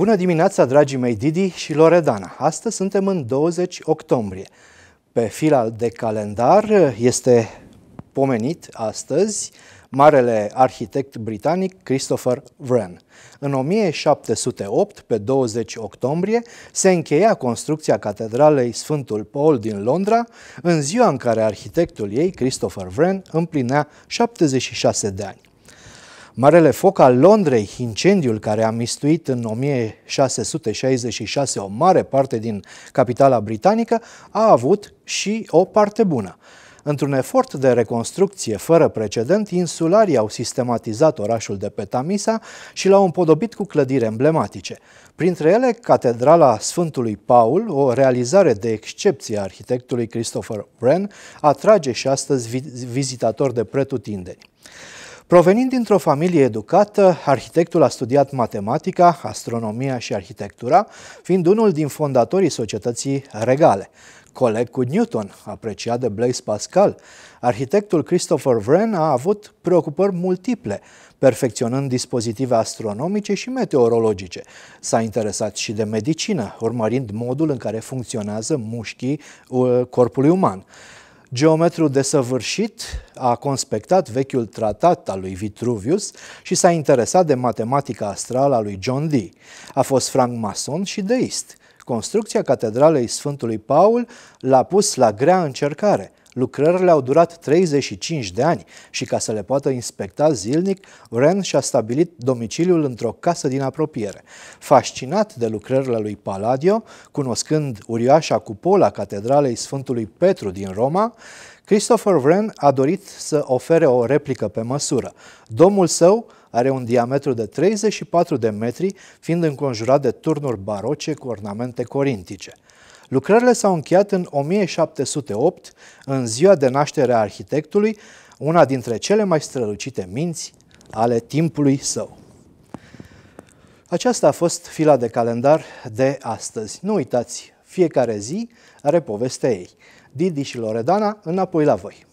Bună dimineața, dragii mei Didi și Loredana! Astăzi suntem în 20 octombrie. Pe fila de calendar este pomenit astăzi marele arhitect britanic Christopher Wren. În 1708, pe 20 octombrie, se încheia construcția catedralei Sfântul Paul din Londra, în ziua în care arhitectul ei, Christopher Wren, împlinea 76 de ani. Marele foc al Londrei, incendiul care a mistuit în 1666 o mare parte din capitala britanică, a avut și o parte bună. Într-un efort de reconstrucție fără precedent, insularii au sistematizat orașul de pe Tamisa și l-au împodobit cu clădiri emblematice. Printre ele, Catedrala Sfântului Paul, o realizare de excepție a arhitectului Christopher Wren, atrage și astăzi vizitatori de pretutindeni. Provenind dintr-o familie educată, arhitectul a studiat matematica, astronomia și arhitectura, fiind unul din fondatorii societății regale. Coleg cu Newton, apreciat de Blaise Pascal, arhitectul Christopher Wren a avut preocupări multiple, perfecționând dispozitive astronomice și meteorologice. S-a interesat și de medicină, urmărind modul în care funcționează mușchii uh, corpului uman. Geometru desăvârșit a conspectat vechiul tratat al lui Vitruvius și s-a interesat de matematica astrală a lui John Dee. A fost francmason și deist. Construcția catedralei Sfântului Paul l-a pus la grea încercare. Lucrările au durat 35 de ani și ca să le poată inspecta zilnic, Wren și-a stabilit domiciliul într-o casă din apropiere. Fascinat de lucrările lui Palladio, cunoscând uriașa cupola Catedralei Sfântului Petru din Roma, Christopher Wren a dorit să ofere o replică pe măsură. Domul său are un diametru de 34 de metri, fiind înconjurat de turnuri baroce cu ornamente corintice. Lucrările s-au încheiat în 1708, în ziua de naștere a arhitectului, una dintre cele mai strălucite minți ale timpului său. Aceasta a fost fila de calendar de astăzi. Nu uitați, fiecare zi are povestea ei. Didi și Loredana, înapoi la voi!